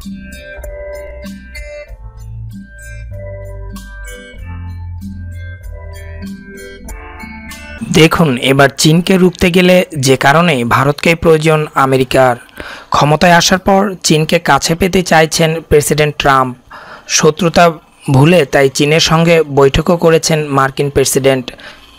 দেখুন এবার চীনকে রুখতে গেলে যে কারণে ভারতকে প্রয়োজন আমেরিকার ক্ষমতায় আসার পর চীনকে কাছে পেতে চাইছেন প্রেসিডেন্ট ট্রাম্প শত্রুতা ভুলে তাই চীনের সঙ্গে বৈঠকও করেছেন মার্কিন প্রেসিডেন্ট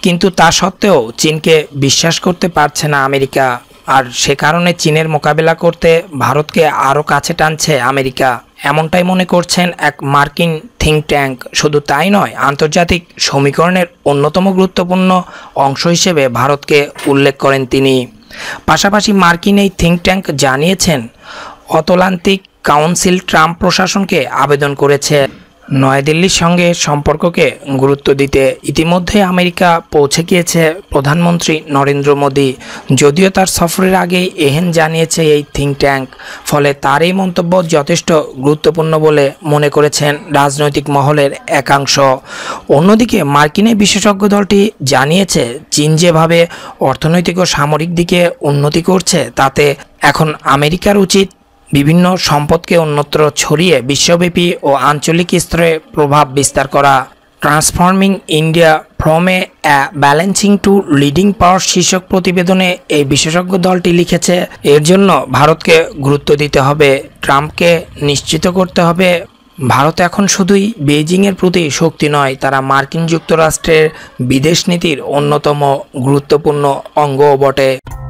কিন্তু তা সত্ত্বেও চীনকে বিশ্বাস করতে পারছে না আমেরিকা আর সে কারণে চীনের মোকাবেলা করতে ভারতকে আরও কাছে টানছে আমেরিকা এমনটাই মনে করছেন এক মার্কিন থিঙ্ক ট্যাঙ্ক শুধু তাই নয় আন্তর্জাতিক সমীকরণের অন্যতম গুরুত্বপূর্ণ অংশ হিসেবে ভারতকে উল্লেখ করেন তিনি পাশাপাশি মার্কিন এই থিঙ্ক ট্যাঙ্ক জানিয়েছেন অতলান্তিক কাউন্সিল ট্রাম্প প্রশাসনকে আবেদন করেছে নয়াদিল্লির সঙ্গে সম্পর্ককে গুরুত্ব দিতে ইতিমধ্যে আমেরিকা পৌঁছে গিয়েছে প্রধানমন্ত্রী নরেন্দ্র মোদী যদিও তার সফরের আগেই এহেন জানিয়েছে এই থিঙ্ক ট্যাঙ্ক ফলে তার এই মন্তব্য যথেষ্ট গুরুত্বপূর্ণ বলে মনে করেছেন রাজনৈতিক মহলের একাংশ অন্যদিকে মার্কিনের বিশেষজ্ঞ দলটি জানিয়েছে চীন যেভাবে অর্থনৈতিক ও সামরিক দিকে উন্নতি করছে তাতে এখন আমেরিকার উচিত বিভিন্ন সম্পদকে অন্যত্র ছড়িয়ে বিশ্বব্যাপী ও আঞ্চলিক স্তরে প্রভাব বিস্তার করা transforming India from a balancing to leading power শীর্ষক প্রতিবেদনে এই বিশেষজ্ঞ দলটি লিখেছে এর জন্য ভারতকে গুরুত্ব দিতে হবে ট্রাম্পকে নিশ্চিত করতে হবে ভারত এখন শুধুই বেজিংয়ের প্রতি শক্তি নয় তারা মার্কিন যুক্তরাষ্ট্রের বিদেশ নীতির অন্যতম গুরুত্বপূর্ণ অঙ্গও বটে